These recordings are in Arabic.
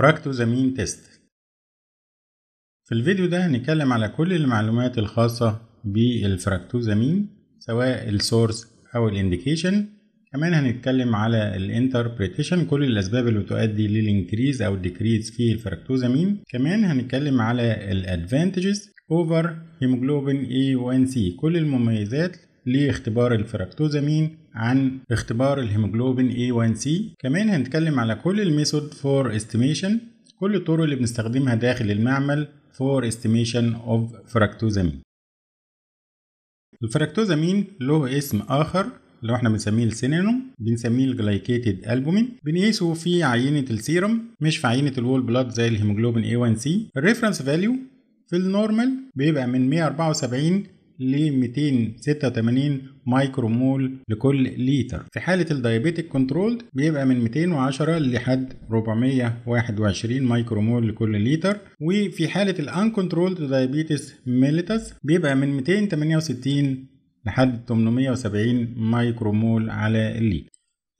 فراكتوزامين تيست في الفيديو ده هنتكلم على كل المعلومات الخاصة بالفراكتوزامين سواء السورس أو الانديكيشن كمان هنتكلم على الانتربريتيشن كل الأسباب اللي تؤدي للإنكريز أو الديكريز في الفراكتوزامين كمان هنتكلم على الادفانتجز اوفر هيموجلوبين A1C كل المميزات لاختبار الفراكتوزامين عن اختبار الهيموجلوبين A1C كمان هنتكلم على كل الميثود فور استيميشن كل الطرق اللي بنستخدمها داخل المعمل فور استيميشن اوف فراكتوزامين الفراكتوزامين له اسم آخر لو احنا بنسميه السينينوم بنسميه الجلايكيتد البومين بنقيسه في عينة السيرم مش في عينة الوول بلاد زي الهيموجلوبين A1C الريفرنس فاليو في النورمال بيبقى من 174 ل 286 مايكرو مول لكل لتر في حالة الدايابيتك كنترولد بيبقى من 210 لحد 421 مايكرو مول لكل لتر وفي حالة الان كنترول دايابيتس ميليتس بيبقى من 268 لحد 870 مايكرو مول على اللتر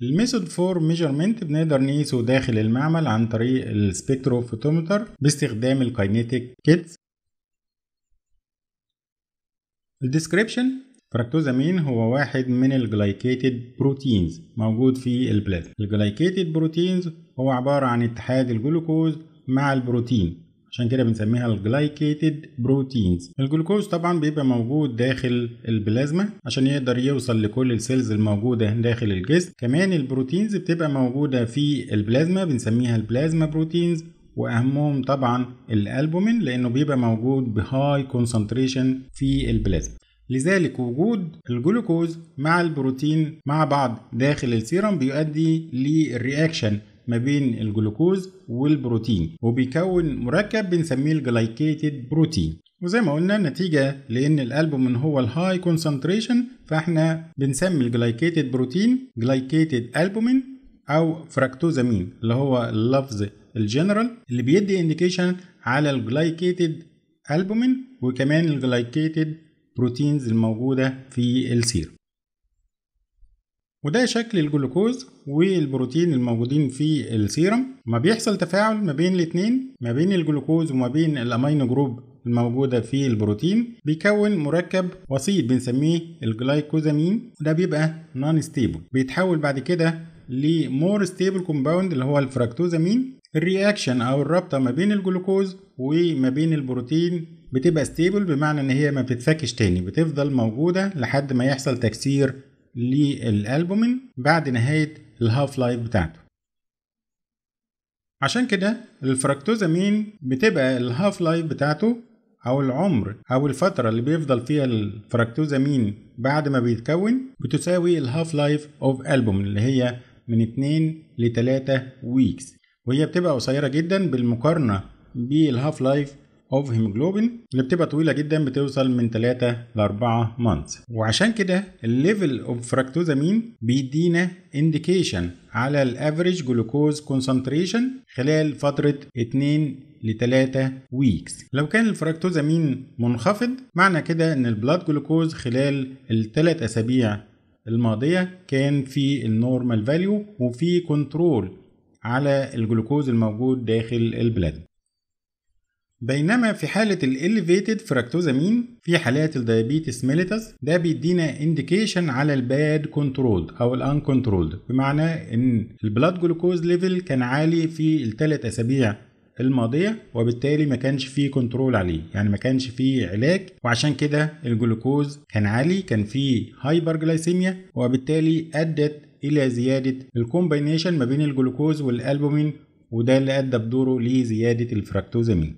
الميثود فور ميجرمنت بنقدر نقيسه داخل المعمل عن طريق السبكتروفوتومتر باستخدام الكاينيتيك كيتس الديسكريبشن فراكتوزامين هو واحد من الجلايكيتد بروتينز موجود في البلازما الجلايكيتد بروتينز هو عبارة عن اتحاد الجلوكوز مع البروتين عشان كده بنسميها الجلايكيتد بروتينز الجلوكوز طبعا بيبقى موجود داخل البلازما عشان يقدر يوصل لكل السيلز الموجوده داخل الجسم كمان البروتينز بتبقى موجوده في البلازما بنسميها البلازما بروتينز واهمهم طبعا الالبومين لانه بيبقى موجود بهاي كونسنتريشن في البلازما لذلك وجود الجلوكوز مع البروتين مع بعض داخل السيرم بيؤدي للرياكشن ما بين الجلوكوز والبروتين وبيكون مركب بنسميه الجلايكيتد بروتين وزي ما قلنا نتيجة لأن الألبومين هو الهاي كونسنتريشن فاحنا بنسمي الجلايكيتد بروتين جلايكيتد ألبومين او فراكتوزامين اللي هو اللفظ الجنرال اللي بيدي انديكيشن على الجلايكيتد البومين وكمان الجلايكيتد بروتينز الموجوده في السير وده شكل الجلوكوز والبروتين الموجودين في السيرم ما بيحصل تفاعل ما بين الاتنين ما بين الجلوكوز وما بين الامينو جروب الموجودة في البروتين بيكون مركب وسيط بنسميه الجلايكوزامين وده بيبقى نون ستيبل بيتحول بعد كده لمور ستيبل كومباوند اللي هو الفراكتوزامين الرياكشن او الرابطه ما بين الجلوكوز وما بين البروتين بتبقى ستيبل بمعنى ان هي ما بتتفكش تاني بتفضل موجوده لحد ما يحصل تكسير للالبومين بعد نهايه الهاف لايف بتاعته عشان كده الفراكتوزامين بتبقى الهاف لايف بتاعته او العمر او الفتره اللي بيفضل فيها الفراكتوزامين بعد ما بيتكون بتساوي الهاف لايف اوف البوم اللي هي من 2 ل 3 ويكس وهي بتبقى قصيرة جدا بالمقارنة بالهاف لايف اوف هيموجلوبين اللي بتبقى طويله جدا بتوصل من 3 ل 4 مانث وعشان كده الليفل اوف فراكتوزامين بيدينا انديكيشن على الافريج جلوكوز كونسنتريشن خلال فتره 2 ل 3 ويكس لو كان الفراكتوزامين منخفض معنى كده ان البلاد جلوكوز خلال الثلاث اسابيع الماضية كان في النورمال فاليو وفي كنترول على الجلوكوز الموجود داخل البلاد بينما في حالة الإليفيتد فراكتوزامين في حالات الديابيتس ميليتس ده بيدينا انديكيشن على الباد كنترول أو الأن كنترول بمعنى إن البلاد جلوكوز ليفل كان عالي في الثلاث أسابيع الماضيه وبالتالي ما كانش فيه كنترول عليه يعني ما كانش فيه علاج وعشان كده الجلوكوز كان عالي كان فيه هايبر جلايسيميا وبالتالي ادت الى زياده الكومباينيشن ما بين الجلوكوز والالبومين وده اللي ادى بدوره لزياده الفراكتوزامين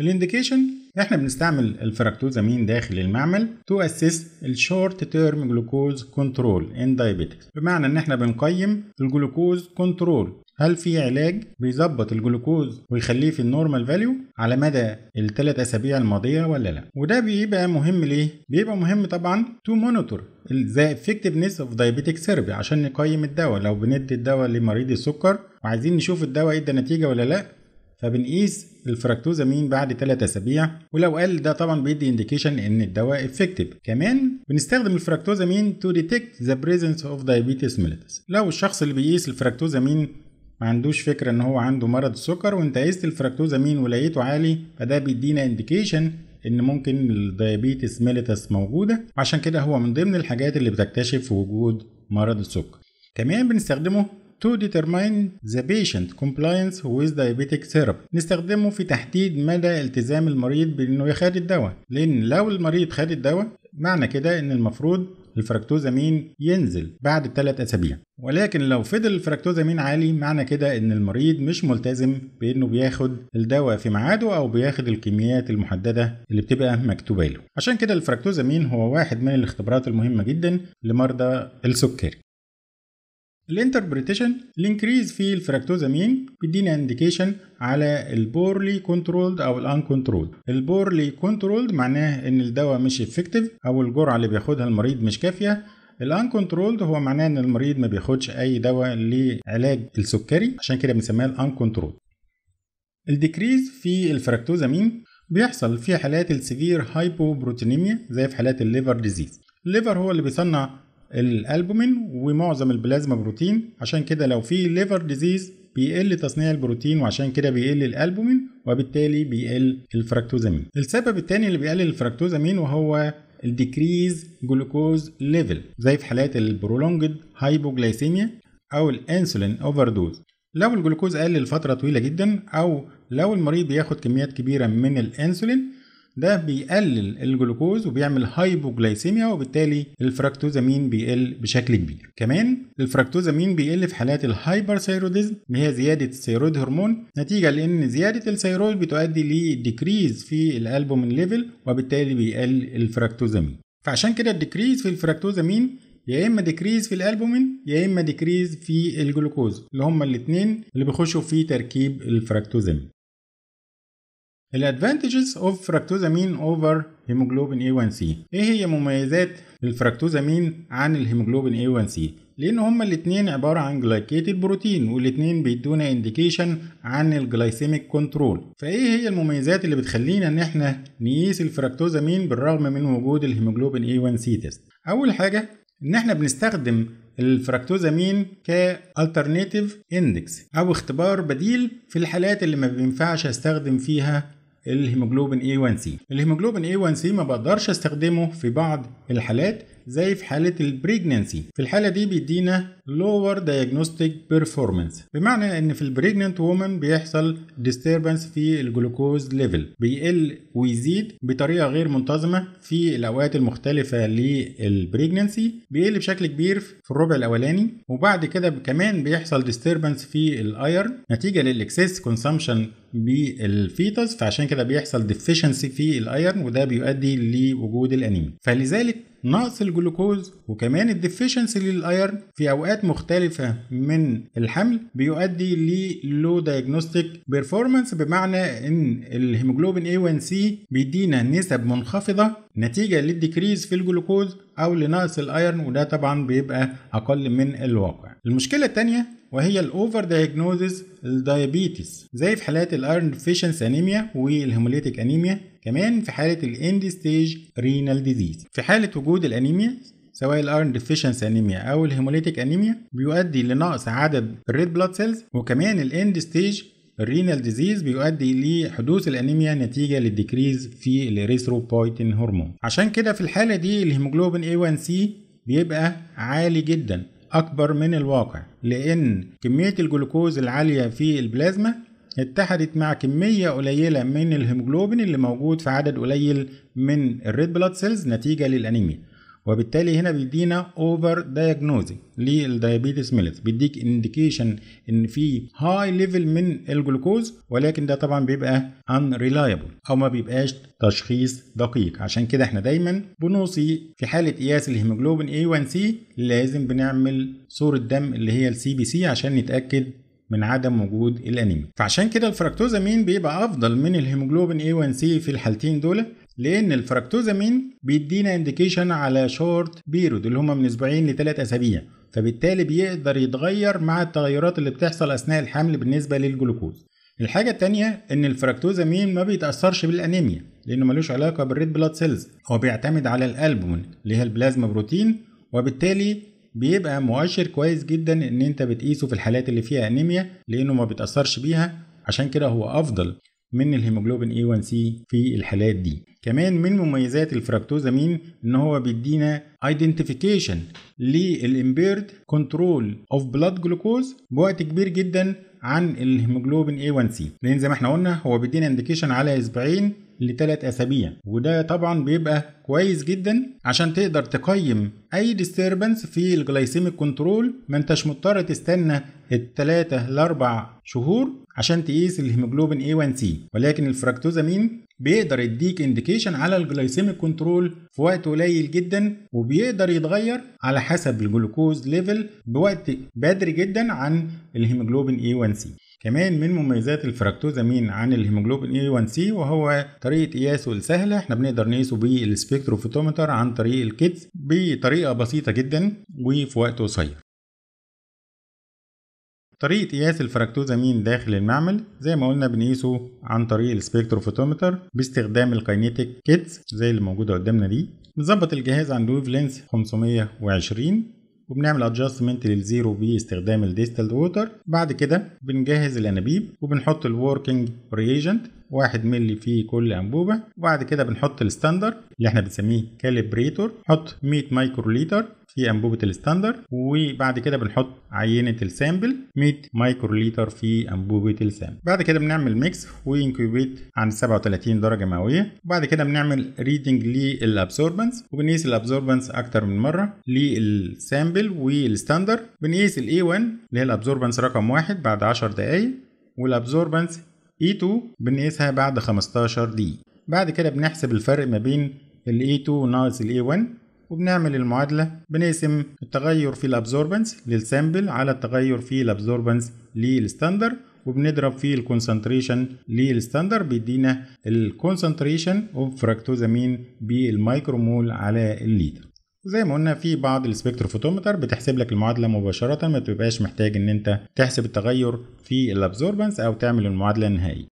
الانديكيشن احنا بنستعمل الفراكتوزامين داخل المعمل تو اسيس الشورت تيرم جلوكوز كنترول ان دايابيتكس بمعنى ان احنا بنقيم الجلوكوز كنترول هل في علاج بيظبط الجلوكوز ويخليه في النورمال فاليو على مدى الثلاث اسابيع الماضيه ولا لا وده بيبقى مهم ليه بيبقى مهم طبعا تو مونيتور ذا افكتفنس اوف diabetic سيربي عشان نقيم الدواء لو بندي الدواء لمريض السكر وعايزين نشوف الدواء ادى نتيجه ولا لا فبنقيس الفراكتوزامين بعد 3 اسابيع ولو قل ده طبعا بيدي انديكيشن ان الدواء افكتيف كمان بنستخدم الفراكتوزامين تو ديتكت ذا بريزنس اوف دايابيتس ميليتس لو الشخص اللي بيقيس الفراكتوزامين معندوش عندوش فكره ان هو عنده مرض السكر وانت قست الفركتوزامين ولقيته عالي فده بيدينا انديكيشن ان ممكن الديابيتس ميليتس موجوده وعشان كده هو من ضمن الحاجات اللي بتكتشف وجود مرض السكر كمان بنستخدمه to determine the patient compliance with diabetic therapy نستخدمه في تحديد مدى التزام المريض بانه يخد الدواء لان لو المريض خد الدواء معنى كده ان المفروض الفركتوزامين ينزل بعد ثلاث اسابيع ولكن لو فضل الفركتوزامين عالي معنى كده ان المريض مش ملتزم بانه بياخد الدواء في ميعاده او بياخد الكميات المحدده اللي بتبقى مكتوبه له عشان كده الفركتوزامين هو واحد من الاختبارات المهمه جدا لمرضى السكري الانتربريتيشن الانكريز في الفراكتوزامين بيدينا انديكيشن على البورلي كنترولد او الان كنترول البورلي كنترولد معناه ان الدواء مش افكتيف او الجرعه اللي بياخدها المريض مش كافيه الان كنترولد هو معناه ان المريض ما بياخدش اي دواء لعلاج السكري عشان كده بنسميها الان كنترول الديكريز في الفراكتوزامين بيحصل في حالات السيفير هايبوبروتينيميا زي في حالات الليفر ديزيز الليفر هو اللي بيصنع الالبومين ومعظم البلازما بروتين عشان كده لو في ليفر ديزيز بيقل تصنيع البروتين وعشان كده بيقل الالبومين وبالتالي بيقل الفراكتوزامين السبب الثاني اللي بيقلل الفراكتوزامين وهو الديكريز جلوكوز ليفل زي في حالات البرولونجد هايبوجلايسيميا او الانسولين اوفر دوز لو الجلوكوز قل لفتره طويله جدا او لو المريض بياخد كميات كبيره من الانسولين ده بيقلل الجلوكوز وبيعمل هايبوجلايسيميا وبالتالي الفراكتوزامين بيقل بشكل كبير كمان الفراكتوزامين بيقل في حالات الهايبر ثايروديزم اللي هي زياده الثيرويد هرمون نتيجه لان زياده الثيرود بتؤدي لديكريز في الالبومين ليفل وبالتالي بيقل الفراكتوزامين فعشان كده الديكريز في الفراكتوزامين يا اما ديكريز في الالبومين يا اما ديكريز في الجلوكوز اللي هما الاثنين اللي بيخشوا في تركيب الفراكتوزامين الادفانتجز اوف فراكتوزامين اوفر هيموجلوبين A1C ايه هي مميزات الفراكتوزامين عن الهيموجلوبين A1C لان هما الاتنين عبارة عن جلايكيتد بروتين والاتنين بيدونا انديكيشن عن الجلايسيميك كنترول فايه هي المميزات اللي بتخلينا ان احنا نقيس الفراكتوزامين بالرغم من وجود الهيموجلوبين A1C تيست اول حاجة ان احنا بنستخدم الفراكتوزامين كالترناتيف اندكس او اختبار بديل في الحالات اللي ما بينفعش استخدم فيها الهيموجلوبين A1C الهيموجلوبين A1C ما بقدرش استخدمه في بعض الحالات زي في حالة البريجننسي في الحالة دي بيدينا lower diagnostic performance بمعنى ان في البريجننت وومن بيحصل disturbance في الجلوكوز ليفل بيقل ويزيد بطريقة غير منتظمة في الاوقات المختلفة للبريجننسي بيقل بشكل كبير في الربع الاولاني وبعد كده كمان بيحصل disturbance في الايرن نتيجة للاكسس كونسامشن بالفيتاز فعشان كده بيحصل deficiency في الايرن وده بيؤدي لوجود الانيميا فلذلك نقص الجلوكوز وكمان الديفيشنسي للايرن في اوقات مختلفه من الحمل بيؤدي للو دايجنوستيك بيرفورمانس بمعنى ان الهيموجلوبين A1C بيدينا نسب منخفضه نتيجه للديكريز في الجلوكوز او لنقص الايرن وده طبعا بيبقى اقل من الواقع المشكله الثانيه وهي الاوفر دايجنوزز للديابيتس زي في حالات الايرن ديفيشنس انيميا والهيموليتيك انيميا كمان في حاله الاند ستيج رينال ديزيز في حاله وجود الانيميا سواء الايرن ديفيشنس انيميا او الهيموليتيك انيميا بيؤدي لنقص عدد الريد بلاد سيلز وكمان الاند ستيج الرينال ديزيز بيؤدي لحدوث الانيميا نتيجه للديكريز في الاريثروبايتين هرمون عشان كده في الحاله دي الهيموجلوبين A1C بيبقى عالي جدا أكبر من الواقع لأن كمية الجلوكوز العالية في البلازما اتحدت مع كمية قليلة من الهيموجلوبين اللي موجود في عدد قليل من الريد بلاد سيلز نتيجة للأنيميا وبالتالي هنا بيدينا اوفر دايجنوزي للديابيتس ميلس بيديك انديكيشن ان في هاي ليفل من الجلوكوز ولكن ده طبعا بيبقى ان ريلايبل او ما بيبقاش تشخيص دقيق عشان كده احنا دايما بنوصي في حاله قياس الهيموجلوبين A1C لازم بنعمل صوره دم اللي هي السي بي سي عشان نتاكد من عدم وجود الانيميا فعشان كده الفراكتوزامين بيبقى افضل من الهيموجلوبين A1C في الحالتين دول لان الفراكتوزامين بيدينا انديكيشن على شورت بيرود اللي هم من اسبوعين لثلاث اسابيع فبالتالي بيقدر يتغير مع التغيرات اللي بتحصل اثناء الحمل بالنسبه للجلوكوز الحاجة التانية إن الفراكتوزامين ما بيتأثرش بالأنيميا لأنه ملوش علاقة بالريد بلاد سيلز هو بيعتمد على الألبومين اللي هي البلازما بروتين وبالتالي بيبقى مؤشر كويس جدا ان انت بتقيسه في الحالات اللي فيها انيميا لانه ما بيتاثرش بيها عشان كده هو افضل من الهيموجلوبين A1C في الحالات دي كمان من مميزات الفراكتوزامين ان هو بيدينا ايدنتيفيكيشن للامبيرد كنترول اوف بلاد جلوكوز بوقت كبير جدا عن الهيموجلوبين A1C لان زي ما احنا قلنا هو بيدينا انديكيشن على اسبوعين لثلاث اسابيع وده طبعا بيبقى كويس جدا عشان تقدر تقيم اي ديستربنس في الجلايسيميك كنترول ما انتش مضطر تستنى الثلاثة لاربع شهور عشان تقيس الهيموجلوبين A1C ولكن الفراكتوزامين بيقدر يديك انديكيشن على الجلايسيميك كنترول في وقت قليل جدا وبيقدر يتغير على حسب الجلوكوز ليفل بوقت بدري جدا عن الهيموجلوبين A1C كمان من مميزات الفراكتوزامين عن الهيموجلوبين A1C وهو طريقة قياسه السهلة احنا بنقدر نقيسه بالسبكتروفوتومتر عن طريق الكيتس بطريقة بسيطة جدا وفي وقت قصير طريقة قياس الفراكتوزامين داخل المعمل زي ما قلنا بنقيسه عن طريق السبكتروفوتومتر باستخدام الكاينيتيك كيتس زي اللي موجودة قدامنا دي بنظبط الجهاز عند ويف لينس 520 وبنعمل ادجستمنت للزيرو باستخدام الديستلد ووتر بعد كده بنجهز الانابيب وبنحط الوركينج ريجنت 1 مللي في كل انبوبه وبعد كده بنحط الستاندر اللي احنا بنسميه كاليبريتور حط 100 مايكروليتر في انبوبه الستاندر وبعد كده بنحط عينه السامبل 100 مايكروليتر في انبوبه السامبل بعد كده بنعمل ميكس وانكوبيت عن 37 درجه مئويه وبعد كده بنعمل ريدنج للابسوربنس وبنقيس الابسوربنس اكتر من مره للسامبل والستاندر بنقيس الاي 1 اللي هي الابسوربنس رقم واحد بعد 10 دقائق والابسوربنس E2 بنقيسها بعد 15 دقيقة بعد كده بنحسب الفرق ما بين ال E2 ناقص ال A1 e وبنعمل المعادلة بنقسم التغير في الابزوربنس للسامبل على التغير في الابزوربنس للستاندر وبنضرب في الكونسنتريشن للستاندر بيدينا الكونسنتريشن اوف فراكتوزامين بالمايكرومول على الليتر زي ما قلنا في بعض السبكتروفوتومتر بتحسب لك المعادله مباشره ما بتبقاش محتاج ان انت تحسب التغير في الابزوربنس او تعمل المعادله النهائيه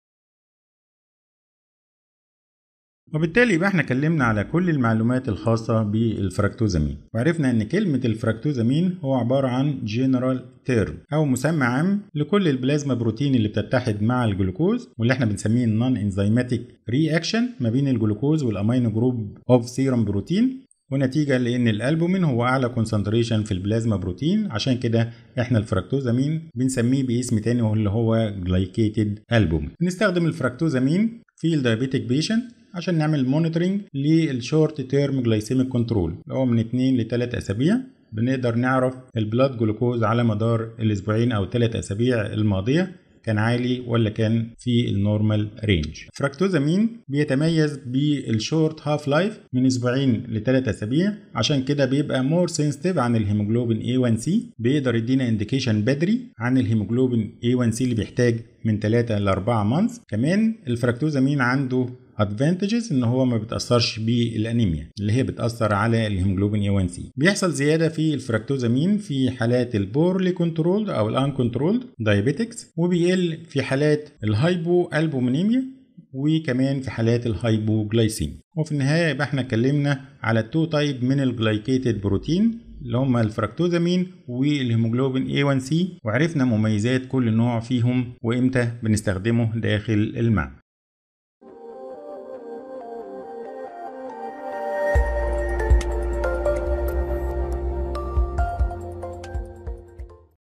وبالتالي يبقى احنا اتكلمنا على كل المعلومات الخاصة بالفراكتوزامين وعرفنا ان كلمة الفراكتوزامين هو عبارة عن جنرال تيرم او مسمى عام لكل البلازما بروتين اللي بتتحد مع الجلوكوز واللي احنا بنسميه النون انزيماتيك رياكشن ما بين الجلوكوز والامينو جروب اوف سيرم بروتين ونتيجة لأن الألبومين هو أعلى كونسنتريشن في البلازما بروتين عشان كده إحنا الفراكتوزامين بنسميه باسم تاني واللي هو جلايكيتد ألبومين بنستخدم الفراكتوزامين في الدايابيتك بيشنت عشان نعمل مونيتورنج للشورت تيرم جلايسيميك كنترول اللي هو من 2 ل 3 أسابيع بنقدر نعرف البلاد جلوكوز على مدار الأسبوعين أو 3 أسابيع الماضية كان عالي ولا كان في النورمال رينج فراكتوزامين بيتميز بالشورت هاف لايف من اسبوعين لثلاث اسابيع عشان كده بيبقى مور سنسيتيف عن الهيموجلوبين A1C بيقدر يدينا انديكيشن بدري عن الهيموجلوبين A1C اللي بيحتاج من 3 ل 4 مانث كمان الفراكتوزامين عنده ادفانتجز ان هو ما بتاثرش بالانيميا اللي هي بتاثر على الهيموجلوبين اي سي بيحصل زياده في الفراكتوزامين في حالات البورلي كنترولد او الان كنترولد دايابيتكس وبيقل في حالات الهايبو البومينيميا وكمان في حالات الهايبوجلايسيم وفي النهايه يبقى احنا اتكلمنا على التو تايب من الجلايكيتد بروتين اللي هما الفراكتوزامين والهيموجلوبين A1C وعرفنا مميزات كل نوع فيهم وامتى بنستخدمه داخل المعدة